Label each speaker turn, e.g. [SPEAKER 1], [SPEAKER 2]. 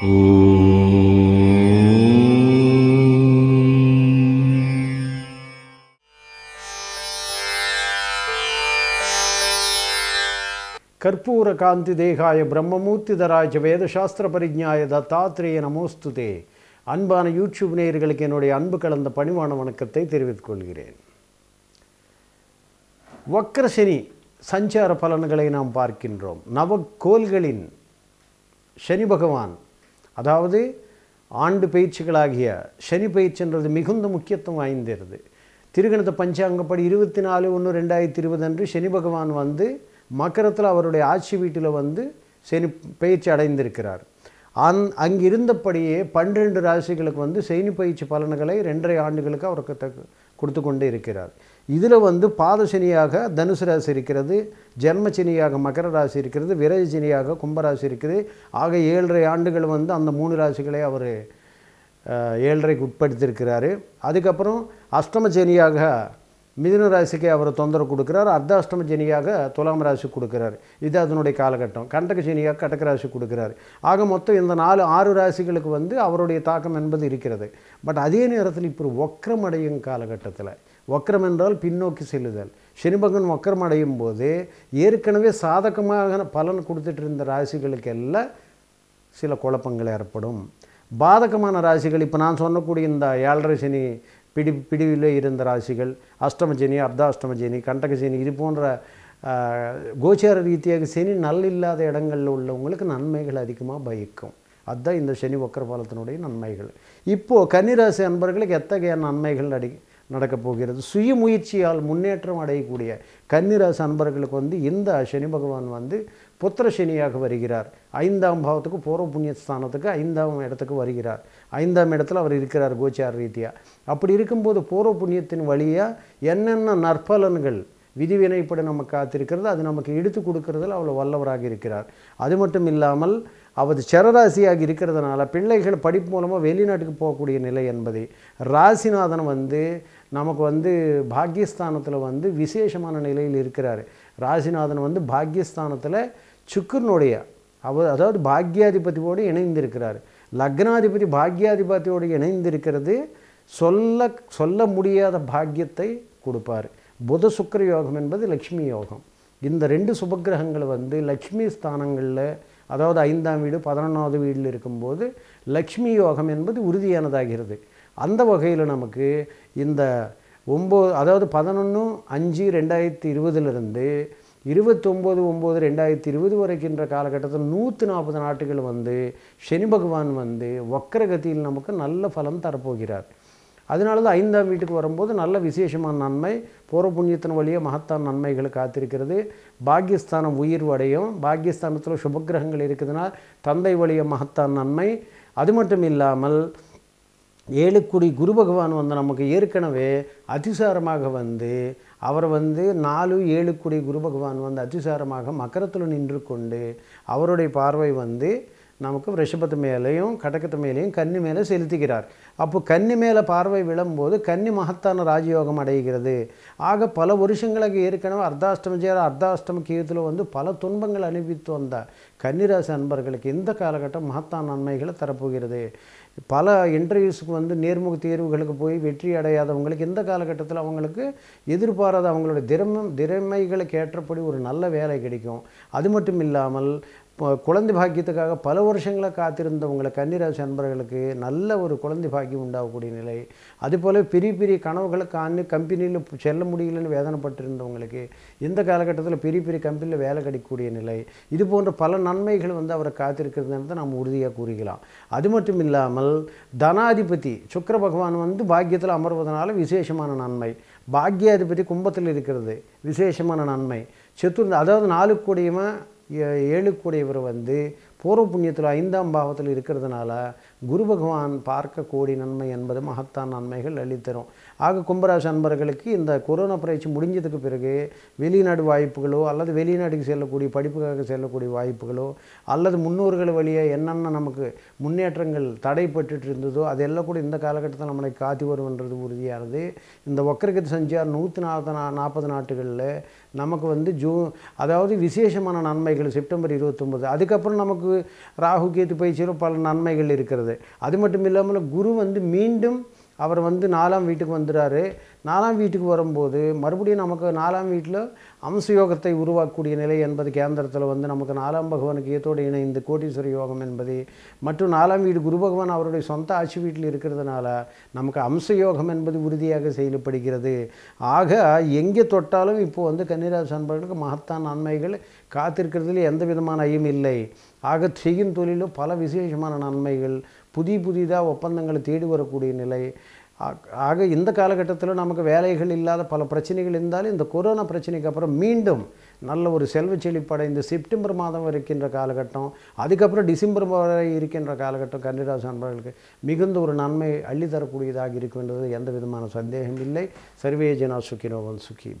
[SPEAKER 1] கற்பூர காந்தி தேகாய பிரம்மமூர்த்திதராஜ வேதசாஸ்திர பரிஜாய தத்தாத்திரேய நமோஸ்துதே அன்பான யூடியூப் நேயர்களுக்கு என்னுடைய அன்பு கலந்த பணிவான வணக்கத்தை தெரிவித்துக் கொள்கிறேன் வக்ரசனி சஞ்சார பலன்களை நாம் பார்க்கின்றோம் நவக்கோள்களின் சனி பகவான் அதாவது ஆண்டு பயிற்சிகளாகிய சனி பயிற்சின்றது மிகுந்த முக்கியத்துவம் வாய்ந்திருது திருகணித பஞ்சாங்கப்படி இருபத்தி நாலு ஒன்று ரெண்டாயிரத்தி இருபது அன்று சனி பகவான் வந்து மக்கரத்தில் அவருடைய ஆட்சி வீட்டில் வந்து சனி பயிற்சி அடைந்திருக்கிறார் அந் அங்கிருந்தபடியே பன்னிரெண்டு ராசிகளுக்கு வந்து சனி பயிற்சி பலன்களை ரெண்டரை ஆண்டுகளுக்கு அவருக்கு கொடுத்து கொண்டே இருக்கிறார் இதில் வந்து பாதசனியாக தனுசு ராசி இருக்கிறது ஜென்மச்சனியாக மகர ராசி இருக்கிறது விரதசனியாக கும்பராசி இருக்குது ஆக ஏழரை ஆண்டுகள் வந்து அந்த மூணு ராசிகளை அவர் ஏழரைக்கு உட்படுத்தியிருக்கிறாரு அதுக்கப்புறம் அஷ்டமச்சனியாக மிதுன ராசிக்கு அவர் தொந்தரவு கொடுக்குறார் அர்த்தாஷ்டம துலாம் ராசி கொடுக்குறாரு இது அதனுடைய காலகட்டம் கண்டக கடக ராசி கொடுக்குறாரு ஆக மொத்தம் இந்த நாலு ஆறு ராசிகளுக்கு வந்து அவருடைய தாக்கம் என்பது இருக்கிறது பட் அதே நேரத்தில் இப்போ ஒரு ஒக்கரமடையும் காலகட்டத்தில் வக்கரம் என்றால் பின்னோக்கி செல்லுதல் சனிபகன் பகவான் வக்கரம் அடையும் போது ஏற்கனவே சாதகமாக பலன் கொடுத்துட்டு இருந்த ராசிகளுக்கெல்லாம் சில குழப்பங்கள் ஏற்படும் பாதகமான ராசிகள் இப்போ நான் சொன்னக்கூடிய இந்த ஏழரை சனி பிடி பிடிவில் இருந்த ராசிகள் அஷ்டமஜனி அர்த்தாஷ்டமஜனி கண்டகசேனி இது போன்ற கோச்சார ரீதியாக சனி நல் இல்லாத இடங்களில் உள்ளவங்களுக்கு நன்மைகள் அதிகமாக பயக்கும் அதுதான் இந்த சனி வக்கர நன்மைகள் இப்போது கன்னிராசி அன்பர்களுக்கு எத்தகைய நன்மைகள் அடி நடக்கப் போகிறது சுய முயற்சியால் முன்னேற்றம் அடையக்கூடிய கன்னிராசி அன்பர்களுக்கு வந்து இந்த சனி பகவான் வந்து புத்திர சனியாக வருகிறார் ஐந்தாம் பாவத்துக்கு பூர்வ புண்ணிய ஸ்தானத்துக்கு ஐந்தாம் இடத்துக்கு வருகிறார் ஐந்தாம் இடத்துல அவர் இருக்கிறார் கோச்சார் ரீதியாக அப்படி இருக்கும்போது பூர்வ புண்ணியத்தின் வழியாக என்னென்ன நற்பலன்கள் விதிவினைப்பட நம்ம காத்திருக்கிறது அது நமக்கு எடுத்து கொடுக்கறதில் அவ்வளோ வல்லவராக இருக்கிறார் அது மட்டும் இல்லாமல் அவர் சரராசியாக இருக்கிறதுனால பிள்ளைகள் படிப்பு மூலமாக வெளிநாட்டுக்கு போகக்கூடிய நிலை என்பது ராசிநாதன் வந்து நமக்கு வந்து பாகியஸ்தானத்தில் வந்து விசேஷமான நிலையில் இருக்கிறார் ராசிநாதன் வந்து பாக்கியஸ்தானத்தில் சுக்கரனுடைய அவர் அதாவது பாக்யாதிபதியோடு இணைந்திருக்கிறார் லக்னாதிபதி பாக்யாதிபதியோடு இணைந்திருக்கிறது சொல்ல சொல்ல முடியாத பாக்கியத்தை கொடுப்பார் புத சுக்கர யோகம் என்பது லக்ஷ்மி யோகம் இந்த ரெண்டு சுபகிரகங்கள் வந்து லக்ஷ்மி ஸ்தானங்களில் அதாவது ஐந்தாம் வீடு பதினொன்றாவது வீடில் இருக்கும்போது லக்ஷ்மி யோகம் என்பது உறுதியானதாகிறது அந்த வகையில் நமக்கு இந்த ஒம்பது அதாவது பதினொன்று அஞ்சு ரெண்டாயிரத்தி இருபதுலேருந்து இருபத்தொம்போது ஒம்பது ரெண்டாயிரத்தி இருபது வரைக்கின்ற காலகட்டத்தில் நூற்றி நாற்பது நாட்டுகள் வந்து சனி பகவான் வந்து வக்கரகத்தியில் நமக்கு நல்ல பலம் தரப்போகிறார் அதனால தான் ஐந்தாம் வீட்டுக்கு வரும்போது நல்ல விசேஷமான நன்மை போர புண்ணியத்தின் வழியாக மகத்தான நன்மைகள் காத்திருக்கிறது பாக்கியஸ்தானம் உயிர் அடையும் பாக்கியஸ்தானத்தில் சுபகிரகங்கள் இருக்குதுனால் தந்தை வழிய மகத்தான் நன்மை அது மட்டும் இல்லாமல் ஏழுக்குடி குரு பகவான் வந்து நமக்கு ஏற்கனவே அதிசாரமாக வந்து அவர் வந்து நாலு ஏழுக்குடி குரு பகவான் வந்து அதிசாரமாக மக்கரத்தில் நின்று கொண்டு அவருடைய பார்வை வந்து நமக்கு ரிஷபத்து மேலேயும் கடக்கத்து மேலேயும் கன்னி மேலே செலுத்துகிறார் அப்போ கன்னி மேலே பார்வை விழும்போது கன்னி மகத்தான ராஜயோகம் அடைகிறது ஆக பல வருஷங்களுக்கு ஏற்கனவே செய்கிற அர்த்தாஷ்டம கீதத்தில் வந்து பல துன்பங்கள் அனுபவித்து வந்தார் கன்னிராசி அன்பர்களுக்கு இந்த காலகட்டம் மகத்தான நன்மைகளை தரப்போகிறது பல இன்டர்வியூஸுக்கு வந்து நேர்முக தேர்வுகளுக்கு போய் வெற்றி அடையாதவங்களுக்கு இந்த காலகட்டத்தில் அவங்களுக்கு எதிர்பாராத அவங்களுடைய திறமம் திறமைகளுக்கு ஏற்றப்படி ஒரு நல்ல வேலை கிடைக்கும் அது மட்டும் இல்லாமல் குழந்தை பாக்கியத்துக்காக பல வருஷங்களை காத்திருந்தவங்களை கன்னிராசி அன்பர்களுக்கு நல்ல ஒரு குழந்தை பாக்கியம் உண்டாகக்கூடிய நிலை அதுபோல் பெரிய பெரிய கனவுகளை காணு கம்பெனியில் செல்ல முடியலன்னு வேதனைப்பட்டிருந்தவங்களுக்கு இந்த காலகட்டத்தில் பெரிய பெரிய கம்பெனியில் வேலை கிடைக்கக்கூடிய நிலை இது போன்ற பல நன்மைகள் வந்து அவரை காத்திருக்கிறதுன்னு நாம் உறுதியாக கூறுகலாம் அது மட்டும் இல்லாமல் தனாதிபதி சுக்கர பகவான் வந்து பாக்கியத்தில் அமர்வதனால விசேஷமான நன்மை பாக்கியாதிபதி கும்பத்தில் இருக்கிறது விசேஷமான நன்மை சத்துர்ந்த அதாவது நாலு கூடியவன் ஏழுக்குடையவர் வந்து பூர்வ புண்ணியத்தில் ஐந்தாம் பாவத்தில் இருக்கிறதுனால குரு பகவான் பார்க்கக்கூடிய நன்மை என்பது மகத்தான் நன்மைகள் அளித்தரும் ஆக கும்பராசி அன்பர்களுக்கு இந்த கொரோனா பயிற்சி முடிஞ்சதுக்கு பிறகு வெளிநாடு வாய்ப்புகளோ அல்லது வெளிநாட்டுக்கு செல்லக்கூடிய படிப்புக்காக செல்லக்கூடிய வாய்ப்புகளோ அல்லது முன்னோர்கள் வழியாக என்னென்ன நமக்கு முன்னேற்றங்கள் தடைப்பட்டு இருந்ததோ அதெல்லாம் கூட இந்த காலகட்டத்தில் நம்மளை காத்தி வரும்ன்றது உறுதியானது இந்த ஒக்கரகத்து சஞ்சார் நூற்றி நாற்பது நாற்பது நாட்டுகளில் நமக்கு வந்து ஜூன் அதாவது விசேஷமான நன்மைகள் செப்டம்பர் இருபத்தொம்பது அதுக்கப்புறம் நமக்கு ராகு கேத்து பயிற்சியில் பல நன்மைகள் இருக்கிறது அது மட்டும் இல்லாமல் குரு வந்து மீண்டும் அவர் வந்து நாலாம் வீட்டுக்கு வந்துடுறாரு நாலாம் வீட்டுக்கு வரும்போது மறுபடியும் நமக்கு நாலாம் வீட்டில் அம்சயோகத்தை உருவாக்கக்கூடிய நிலை என்பது கேந்திரத்தில் வந்து நமக்கு நாலாம் பகவானுக்கு ஏத்தோடு இந்த கோட்டீஸ்வர யோகம் என்பது மற்றும் நாலாம் வீடு குரு பகவான் அவருடைய சொந்த ஆட்சி வீட்டில் இருக்கிறதுனால நமக்கு அம்சயோகம் என்பது உறுதியாக செயல்படுகிறது ஆக எங்கே தொட்டாலும் இப்போது வந்து கன்னிராசி அன்பர்களுக்கு மகத்தான நன்மைகள் காத்திருக்கிறதுல எந்த விதமான ஐயும் இல்லை ஆக செய்யும் தொழிலும் பல விசேஷமான நன்மைகள் புதிய புதிதாக ஒப்பந்தங்களை தேடி வரக்கூடிய நிலை ஆக இந்த காலகட்டத்தில் நமக்கு வேலைகள் இல்லாத பல பிரச்சனைகள் இருந்தாலும் இந்த கொரோனா பிரச்சனைக்கு அப்புறம் மீண்டும் நல்ல ஒரு செல்வ செழிப்படை இந்த செப்டம்பர் மாதம் இருக்கின்ற காலகட்டம் அதுக்கப்புறம் டிசம்பர் வரை இருக்கின்ற காலகட்டம் கன்னிராசி அன்பர்களுக்கு மிகுந்த ஒரு நன்மை அள்ளித்தரக்கூடியதாக இருக்கும் என்றது எந்த விதமான சந்தேகம் இல்லை சர்வேஜனா சுக்கினோவன் சுக்கி